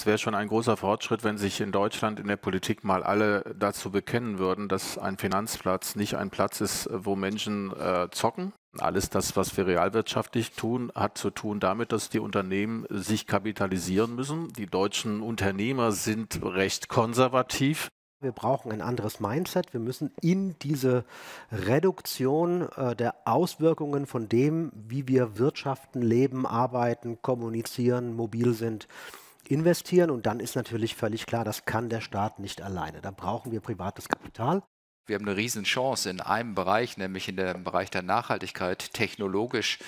Es wäre schon ein großer Fortschritt, wenn sich in Deutschland in der Politik mal alle dazu bekennen würden, dass ein Finanzplatz nicht ein Platz ist, wo Menschen äh, zocken. Alles das, was wir realwirtschaftlich tun, hat zu tun damit, dass die Unternehmen sich kapitalisieren müssen. Die deutschen Unternehmer sind recht konservativ. Wir brauchen ein anderes Mindset. Wir müssen in diese Reduktion äh, der Auswirkungen von dem, wie wir wirtschaften, leben, arbeiten, kommunizieren, mobil sind, investieren. Und dann ist natürlich völlig klar, das kann der Staat nicht alleine. Da brauchen wir privates Kapital. Wir haben eine Riesenchance in einem Bereich, nämlich in dem Bereich der Nachhaltigkeit, technologisch,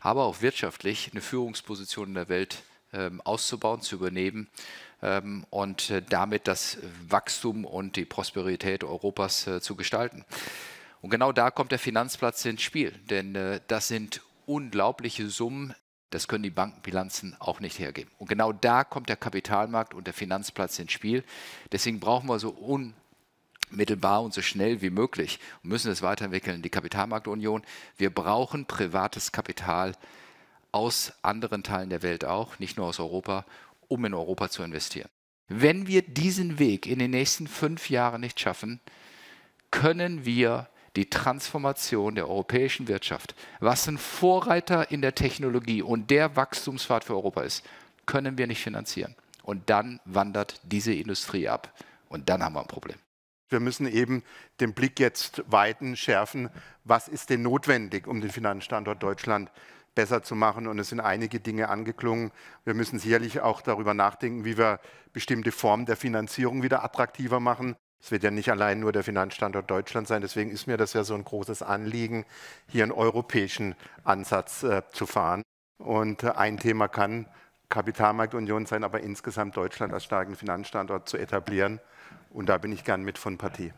aber auch wirtschaftlich eine Führungsposition in der Welt ähm, auszubauen, zu übernehmen ähm, und äh, damit das Wachstum und die Prosperität Europas äh, zu gestalten. Und genau da kommt der Finanzplatz ins Spiel, denn äh, das sind unglaubliche Summen, das können die Bankenbilanzen auch nicht hergeben. Und genau da kommt der Kapitalmarkt und der Finanzplatz ins Spiel. Deswegen brauchen wir so unmittelbar und so schnell wie möglich und müssen es weiterentwickeln, die Kapitalmarktunion. Wir brauchen privates Kapital aus anderen Teilen der Welt auch, nicht nur aus Europa, um in Europa zu investieren. Wenn wir diesen Weg in den nächsten fünf Jahren nicht schaffen, können wir die Transformation der europäischen Wirtschaft, was ein Vorreiter in der Technologie und der Wachstumsfahrt für Europa ist, können wir nicht finanzieren. Und dann wandert diese Industrie ab. Und dann haben wir ein Problem. Wir müssen eben den Blick jetzt weiten, schärfen. Was ist denn notwendig, um den Finanzstandort Deutschland besser zu machen? Und es sind einige Dinge angeklungen. Wir müssen sicherlich auch darüber nachdenken, wie wir bestimmte Formen der Finanzierung wieder attraktiver machen. Es wird ja nicht allein nur der Finanzstandort Deutschland sein. Deswegen ist mir das ja so ein großes Anliegen, hier einen europäischen Ansatz äh, zu fahren. Und äh, ein Thema kann Kapitalmarktunion sein, aber insgesamt Deutschland als starken Finanzstandort zu etablieren. Und da bin ich gern mit von Partie.